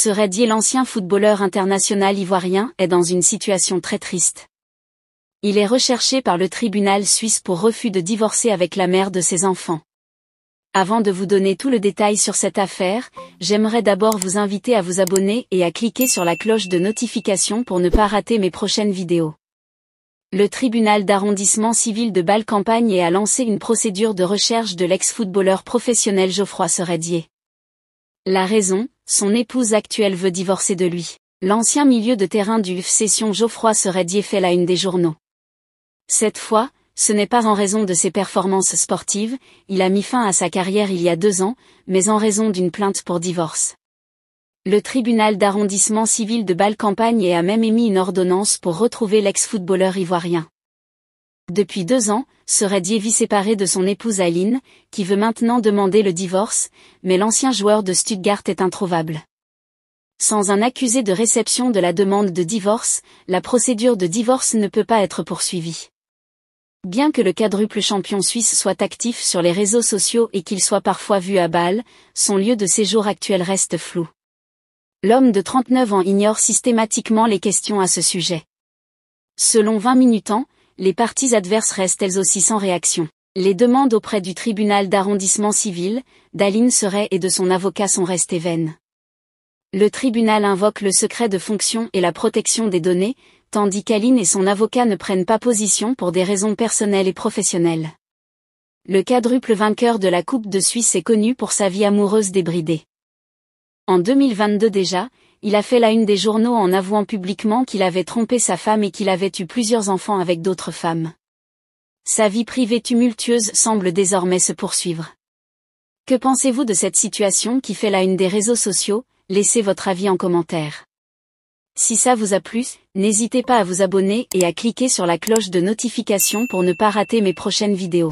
Ce l'ancien footballeur international ivoirien est dans une situation très triste. Il est recherché par le tribunal suisse pour refus de divorcer avec la mère de ses enfants. Avant de vous donner tout le détail sur cette affaire, j'aimerais d'abord vous inviter à vous abonner et à cliquer sur la cloche de notification pour ne pas rater mes prochaines vidéos. Le tribunal d'arrondissement civil de Bâle-Campagne a lancé une procédure de recherche de l'ex-footballeur professionnel Geoffroy Serradier. La raison, son épouse actuelle veut divorcer de lui. L'ancien milieu de terrain du Session Geoffroy serait fait la une des journaux. Cette fois, ce n'est pas en raison de ses performances sportives, il a mis fin à sa carrière il y a deux ans, mais en raison d'une plainte pour divorce. Le tribunal d'arrondissement civil de Bâle-Campagne a même émis une ordonnance pour retrouver l'ex-footballeur ivoirien depuis deux ans, serait vit séparé de son épouse Aline, qui veut maintenant demander le divorce, mais l'ancien joueur de Stuttgart est introuvable. Sans un accusé de réception de la demande de divorce, la procédure de divorce ne peut pas être poursuivie. Bien que le quadruple champion suisse soit actif sur les réseaux sociaux et qu'il soit parfois vu à Bâle, son lieu de séjour actuel reste flou. L'homme de 39 ans ignore systématiquement les questions à ce sujet. Selon 20 minutes les parties adverses restent elles aussi sans réaction. Les demandes auprès du tribunal d'arrondissement civil, d'Aline Seret et de son avocat sont restées vaines. Le tribunal invoque le secret de fonction et la protection des données, tandis qu'Aline et son avocat ne prennent pas position pour des raisons personnelles et professionnelles. Le quadruple vainqueur de la Coupe de Suisse est connu pour sa vie amoureuse débridée. En 2022 déjà, il a fait la une des journaux en avouant publiquement qu'il avait trompé sa femme et qu'il avait eu plusieurs enfants avec d'autres femmes. Sa vie privée tumultueuse semble désormais se poursuivre. Que pensez-vous de cette situation qui fait la une des réseaux sociaux Laissez votre avis en commentaire. Si ça vous a plu, n'hésitez pas à vous abonner et à cliquer sur la cloche de notification pour ne pas rater mes prochaines vidéos.